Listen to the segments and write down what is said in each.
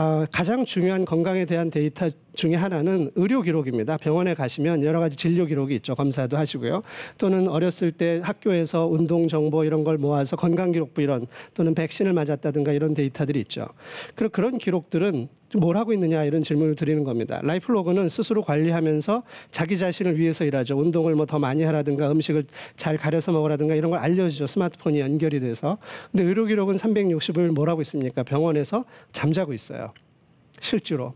어, 가장 중요한 건강에 대한 데이터 중에 하나는 의료 기록입니다. 병원에 가시면 여러 가지 진료 기록이 있죠. 검사도 하시고요. 또는 어렸을 때 학교에서 운동 정보 이런 걸 모아서 건강 기록부 이런 또는 백신을 맞았다든가 이런 데이터들이 있죠. 그리고 그런 기록들은 뭘 하고 있느냐 이런 질문을 드리는 겁니다. 라이플로그는 스스로 관리하면서 자기 자신을 위해서 일하죠. 운동을 뭐 더 많이 하라든가 음식을 잘 가려서 먹으라든가 이런 걸 알려주죠. 스마트폰이 연결이 돼서. 근데 의료 기록은 360을 뭘 하고 있습니까? 병원에서 잠자고 있어요. 실제로.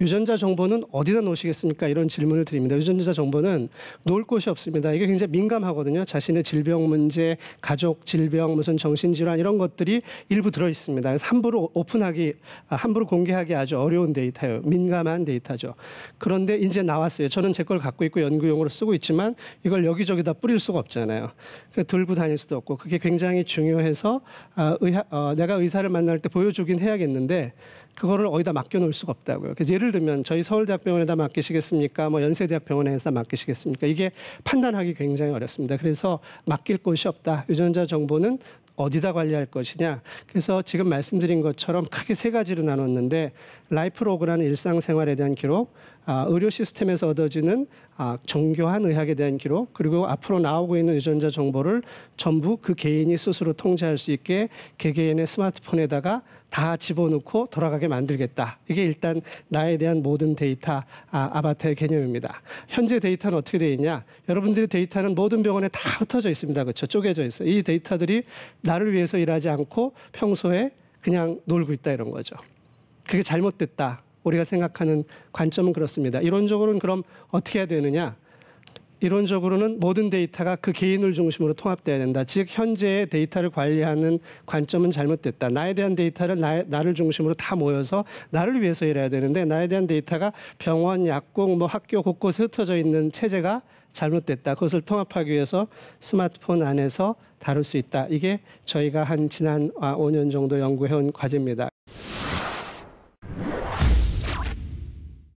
유전자 정보는 어디다 놓으시겠습니까? 이런 질문을 드립니다. 유전자 정보는 놓을 곳이 없습니다. 이게 굉장히 민감하거든요. 자신의 질병 문제, 가족 질병, 무슨 정신질환 이런 것들이 일부 들어 있습니다. 그래서 함부로 오픈하기, 아, 함부로 공개하기 아주 어려운 데이터예요. 민감한 데이터죠. 그런데 이제 나왔어요. 저는 제 걸 갖고 있고 연구용으로 쓰고 있지만 이걸 여기저기다 뿌릴 수가 없잖아요. 그 들고 다닐 수도 없고 그게 굉장히 중요해서 아, 의하, 어, 내가 의사를 만날 때 보여주긴 해야겠는데 그거를 어디다 맡겨놓을 수가 없다고요. 그래서 예를 예를 들면 저희 서울대학병원에다 맡기시겠습니까? 뭐 연세대학병원에다 맡기시겠습니까? 이게 판단하기 굉장히 어렵습니다. 그래서 맡길 곳이 없다. 유전자 정보는 어디다 관리할 것이냐. 그래서 지금 말씀드린 것처럼 크게 세 가지로 나눴는데 라이프로그라는 일상생활에 대한 기록, 아, 의료 시스템에서 얻어지는 아, 정교한 의학에 대한 기록 그리고 앞으로 나오고 있는 유전자 정보를 전부 그 개인이 스스로 통제할 수 있게 개개인의 스마트폰에다가 다 집어넣고 돌아가게 만들겠다. 이게 일단 나에 대한 모든 데이터 아, 바타의 개념입니다. 현재 데이터는 어떻게 되어 있냐? 여러분들의 데이터는 모든 병원에 다 흩어져 있습니다. 그렇죠? 쪼개져 있어요. 이 데이터들이 나를 위해서 일하지 않고 평소에 그냥 놀고 있다 이런 거죠. 그게 잘못됐다. 우리가 생각하는 관점은 그렇습니다. 이론적으로는 그럼 어떻게 해야 되느냐? 이론적으로는 모든 데이터가 그 개인을 중심으로 통합돼야 된다. 즉 현재의 데이터를 관리하는 관점은 잘못됐다. 나에 대한 데이터를 나, 를 중심으로 다 모여서 나를 위해서 일해야 되는데 나에 대한 데이터가 병원, 약국, 뭐 학교 곳곳에 흩어져 있는 체제가 잘못됐다. 그것을 통합하기 위해서 스마트폰 안에서 다룰 수 있다. 이게 저희가 한 지난 5년 아, 정도 연구해온 과제입니다.